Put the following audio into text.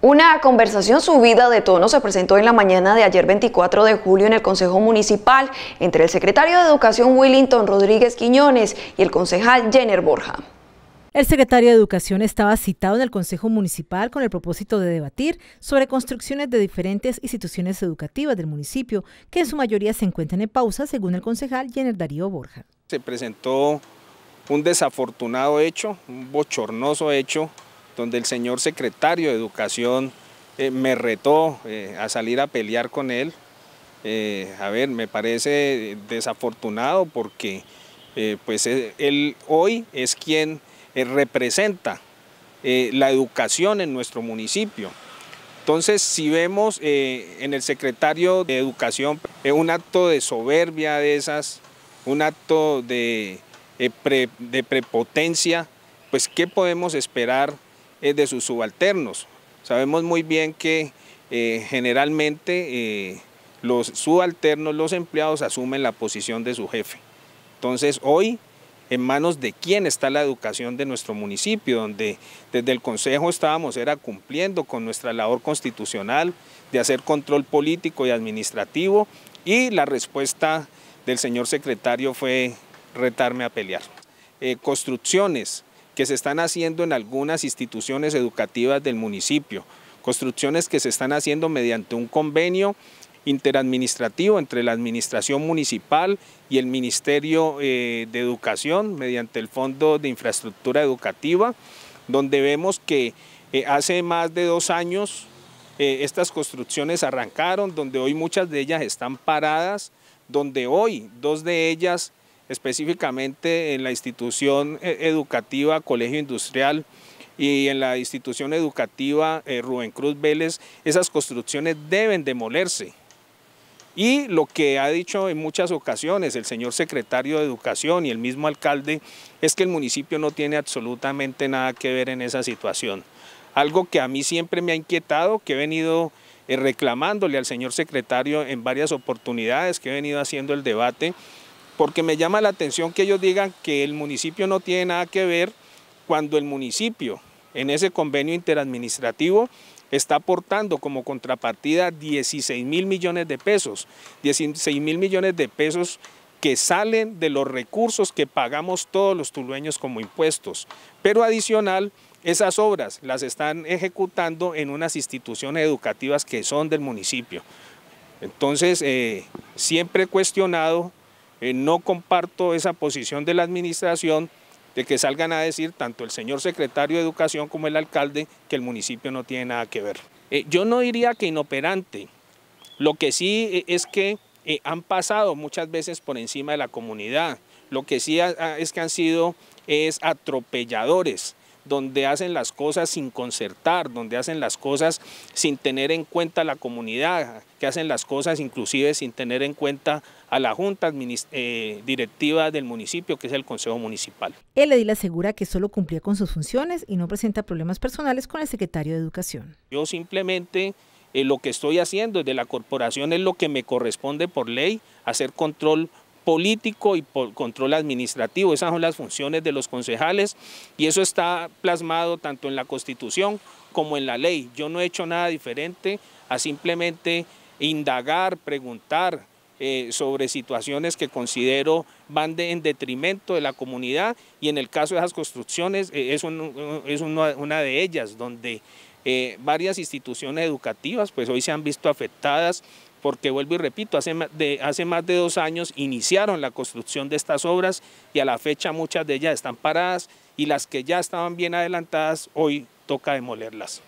Una conversación subida de tono se presentó en la mañana de ayer 24 de julio en el Consejo Municipal entre el secretario de Educación Willington Rodríguez Quiñones y el concejal Jenner Borja. El secretario de Educación estaba citado en el Consejo Municipal con el propósito de debatir sobre construcciones de diferentes instituciones educativas del municipio, que en su mayoría se encuentran en pausa, según el concejal Jenner Darío Borja. Se presentó un desafortunado hecho, un bochornoso hecho, donde el señor secretario de Educación eh, me retó eh, a salir a pelear con él. Eh, a ver, me parece desafortunado porque pues él hoy es quien representa la educación en nuestro municipio. Entonces, si vemos en el secretario de Educación un acto de soberbia de esas, un acto de, de prepotencia, pues ¿qué podemos esperar es eh, de sus subalternos. Sabemos muy bien que eh, generalmente eh, los subalternos, los empleados, asumen la posición de su jefe. Entonces hoy, en manos de quién está la educación de nuestro municipio, donde desde el Consejo estábamos era cumpliendo con nuestra labor constitucional de hacer control político y administrativo y la respuesta del señor secretario fue retarme a pelear. construcciones, que se están haciendo en algunas instituciones educativas del municipio, construcciones que se están haciendo mediante un convenio interadministrativo entre la Administración Municipal y el Ministerio eh, de Educación mediante el Fondo de Infraestructura Educativa, donde vemos que eh, hace más de dos años eh, estas construcciones arrancaron, donde hoy muchas de ellas están paradas, donde hoy dos de ellas específicamente en la institución eh, educativa Colegio Industrial y en la institución educativa eh, Rubén Cruz Vélez, esas construcciones deben demolerse. Y lo que ha dicho en muchas ocasiones el señor secretario de Educación y el mismo alcalde es que el municipio no tiene absolutamente nada que ver en esa situación. Algo que a mí siempre me ha inquietado, que he venido eh, reclamándole al señor secretario en varias oportunidades, que he venido haciendo el debate, porque me llama la atención que ellos digan que el municipio no tiene nada que ver cuando el municipio en ese convenio interadministrativo está aportando como contrapartida 16 mil millones de pesos, 16 mil millones de pesos que salen de los recursos que pagamos todos los tulueños como impuestos. Pero adicional, esas obras las están ejecutando en unas instituciones educativas que son del municipio. Entonces, eh, siempre he cuestionado eh, no comparto esa posición de la administración de que salgan a decir tanto el señor secretario de Educación como el alcalde que el municipio no tiene nada que ver. Eh, yo no diría que inoperante, lo que sí eh, es que han pasado muchas veces por encima de la comunidad, lo que sí es que han sido es atropelladores donde hacen las cosas sin concertar, donde hacen las cosas sin tener en cuenta la comunidad, que hacen las cosas inclusive sin tener en cuenta a la junta eh, directiva del municipio, que es el Consejo Municipal. El edil asegura que solo cumplía con sus funciones y no presenta problemas personales con el secretario de Educación. Yo simplemente eh, lo que estoy haciendo desde la corporación es lo que me corresponde por ley, hacer control político y por control administrativo. Esas son las funciones de los concejales y eso está plasmado tanto en la Constitución como en la ley. Yo no he hecho nada diferente a simplemente indagar, preguntar eh, sobre situaciones que considero van en detrimento de la comunidad y en el caso de esas construcciones eso eh, es, una, de ellas donde eh, varias instituciones educativas pues hoy se han visto afectadas porque vuelvo y repito, hace, más de dos años iniciaron la construcción de estas obras y a la fecha muchas de ellas están paradas y las que ya estaban bien adelantadas hoy toca demolerlas.